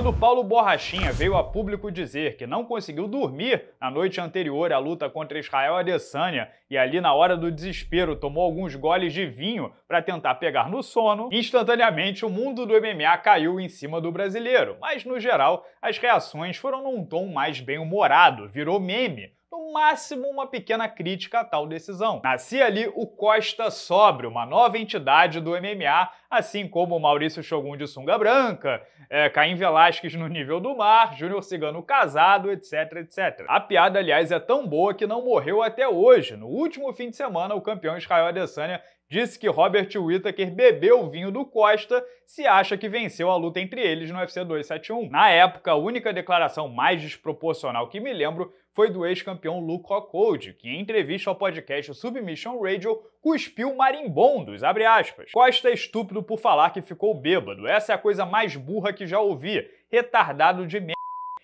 Quando Paulo Borrachinha veio a público dizer que não conseguiu dormir na noite anterior à luta contra Israel Adesanya e ali na hora do desespero tomou alguns goles de vinho para tentar pegar no sono, instantaneamente o mundo do MMA caiu em cima do brasileiro. Mas no geral, as reações foram num tom mais bem-humorado, virou meme no máximo uma pequena crítica a tal decisão. Nascia ali o Costa Sobre, uma nova entidade do MMA, assim como Maurício Shogun de sunga branca, é, Caim Velasquez no nível do mar, Júnior Cigano casado, etc, etc. A piada, aliás, é tão boa que não morreu até hoje. No último fim de semana, o campeão Israel Adesanya disse que Robert Whittaker bebeu o vinho do Costa se acha que venceu a luta entre eles no UFC 271. Na época, a única declaração mais desproporcional que me lembro foi do ex-campeão Luke Rockhold, que em entrevista ao podcast Submission Radio cuspiu marimbondos, abre aspas. Costa é estúpido por falar que ficou bêbado, essa é a coisa mais burra que já ouvi, retardado de merda.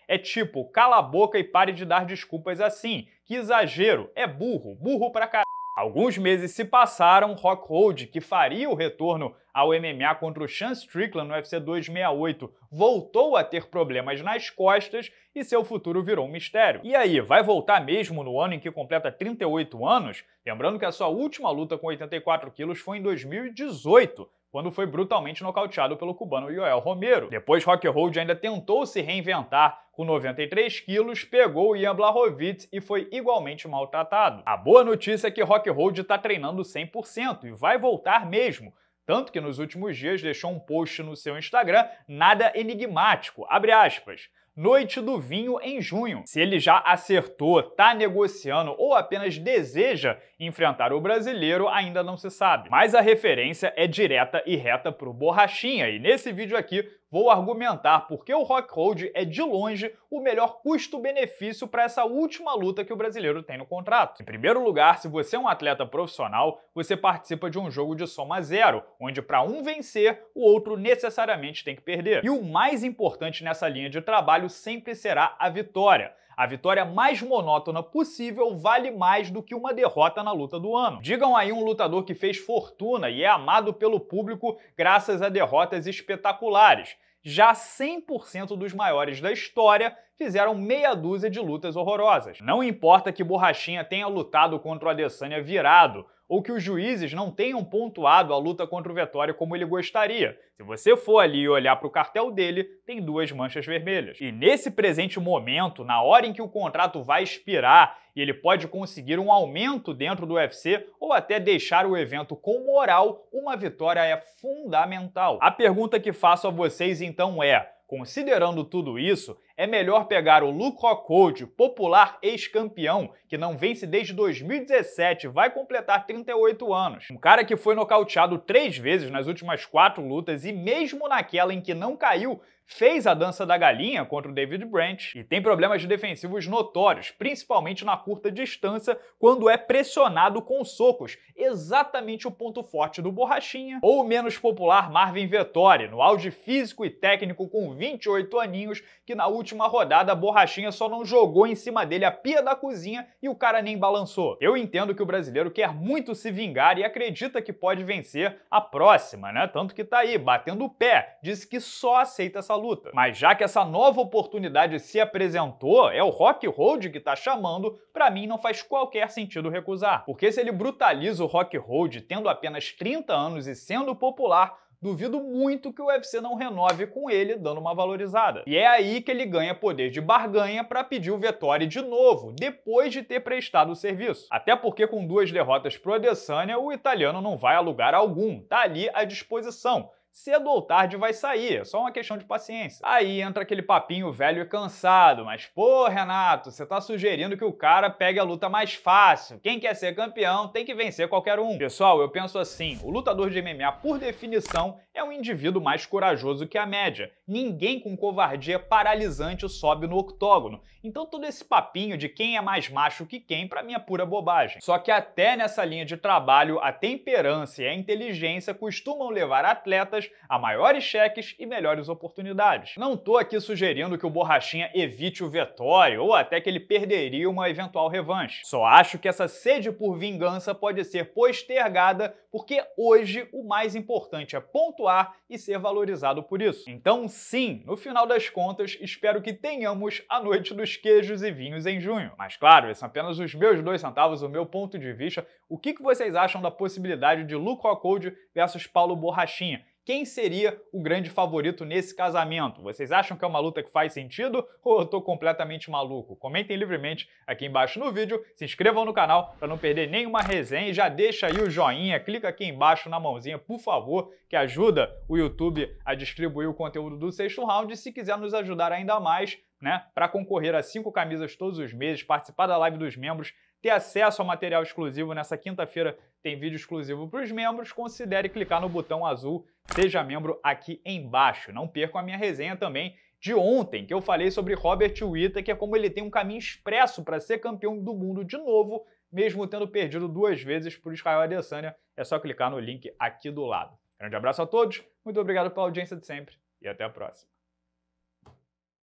É tipo, cala a boca e pare de dar desculpas assim, que exagero, é burro, burro pra caralho. Alguns meses se passaram, Rockhold, que faria o retorno ao MMA contra o Sean Strickland no UFC 268, voltou a ter problemas nas costas e seu futuro virou um mistério. E aí, vai voltar mesmo no ano em que completa 38 anos? Lembrando que a sua última luta com 84 quilos foi em 2018, quando foi brutalmente nocauteado pelo cubano Joel Romero. Depois, Rock Hold ainda tentou se reinventar com 93 quilos, pegou Ian Blachowicz e foi igualmente maltratado. A boa notícia é que Rock Hold está treinando 100% e vai voltar mesmo, tanto que nos últimos dias deixou um post no seu Instagram nada enigmático, abre aspas. Noite do Vinho em junho. Se ele já acertou, tá negociando ou apenas deseja enfrentar o brasileiro, ainda não se sabe. Mas a referência é direta e reta pro Borrachinha, e nesse vídeo aqui Vou argumentar porque o Rockhold é de longe o melhor custo-benefício para essa última luta que o brasileiro tem no contrato. Em primeiro lugar, se você é um atleta profissional, você participa de um jogo de soma zero, onde para um vencer, o outro necessariamente tem que perder. E o mais importante nessa linha de trabalho sempre será a vitória. A vitória mais monótona possível vale mais do que uma derrota na luta do ano. Digam aí um lutador que fez fortuna e é amado pelo público graças a derrotas espetaculares. Já 100% dos maiores da história fizeram meia dúzia de lutas horrorosas. Não importa que Borrachinha tenha lutado contra o Adesanya virado, ou que os juízes não tenham pontuado a luta contra o Vettori como ele gostaria. Se você for ali e olhar para o cartel dele, tem duas manchas vermelhas. E nesse presente momento, na hora em que o contrato vai expirar e ele pode conseguir um aumento dentro do UFC ou até deixar o evento com moral, uma vitória é fundamental. A pergunta que faço a vocês então é: considerando tudo isso, é melhor pegar o Luke Rockhold, popular ex-campeão, que não vence desde 2017, vai completar 38 anos. Um cara que foi nocauteado três vezes nas últimas quatro lutas e mesmo naquela em que não caiu, fez a dança da galinha contra o David Branch e tem problemas defensivos notórios, principalmente na curta distância, quando é pressionado com socos, exatamente o ponto forte do Borrachinha. Ou o menos popular Marvin Vettori, no auge físico e técnico com 28 aninhos, que na última última rodada, a borrachinha só não jogou em cima dele a pia da cozinha e o cara nem balançou. Eu entendo que o brasileiro quer muito se vingar e acredita que pode vencer a próxima, né? Tanto que tá aí, batendo o pé, diz que só aceita essa luta. Mas já que essa nova oportunidade se apresentou, é o Rock Road que tá chamando, para mim não faz qualquer sentido recusar. Porque se ele brutaliza o Rock Road tendo apenas 30 anos e sendo popular, duvido muito que o UFC não renove com ele, dando uma valorizada. E é aí que ele ganha poder de barganha para pedir o Vettori de novo, depois de ter prestado o serviço. Até porque com duas derrotas pro Adesanya, o italiano não vai a lugar algum, tá ali à disposição cedo ou tarde vai sair, é só uma questão de paciência. Aí entra aquele papinho velho e cansado, mas pô, Renato, você tá sugerindo que o cara pegue a luta mais fácil. Quem quer ser campeão tem que vencer qualquer um. Pessoal, eu penso assim, o lutador de MMA, por definição, é um indivíduo mais corajoso que a média. Ninguém com covardia paralisante sobe no octógono. Então todo esse papinho de quem é mais macho que quem, para mim é pura bobagem. Só que até nessa linha de trabalho, a temperança e a inteligência costumam levar atletas a maiores cheques e melhores oportunidades. Não tô aqui sugerindo que o Borrachinha evite o Vettori ou até que ele perderia uma eventual revanche. Só acho que essa sede por vingança pode ser postergada porque hoje o mais importante é pontuar atuar e ser valorizado por isso. Então, sim, no final das contas, espero que tenhamos a noite dos queijos e vinhos em junho. Mas claro, esses são apenas os meus dois centavos, o meu ponto de vista. O que vocês acham da possibilidade de Luco Code versus Paulo Borrachinha? Quem seria o grande favorito nesse casamento? Vocês acham que é uma luta que faz sentido ou eu tô completamente maluco? Comentem livremente aqui embaixo no vídeo, se inscrevam no canal para não perder nenhuma resenha e já deixa aí o joinha, clica aqui embaixo na mãozinha, por favor, que ajuda o YouTube a distribuir o conteúdo do sexto round e se quiser nos ajudar ainda mais, né, para concorrer a cinco camisas todos os meses, participar da live dos membros ter acesso a material exclusivo. Nessa quinta-feira tem vídeo exclusivo para os membros. Considere clicar no botão azul Seja Membro aqui embaixo. Não percam a minha resenha também de ontem, que eu falei sobre Robert que é como ele tem um caminho expresso para ser campeão do mundo de novo, mesmo tendo perdido duas vezes para o Israel Adesanya. É só clicar no link aqui do lado. Grande abraço a todos, muito obrigado pela audiência de sempre e até a próxima.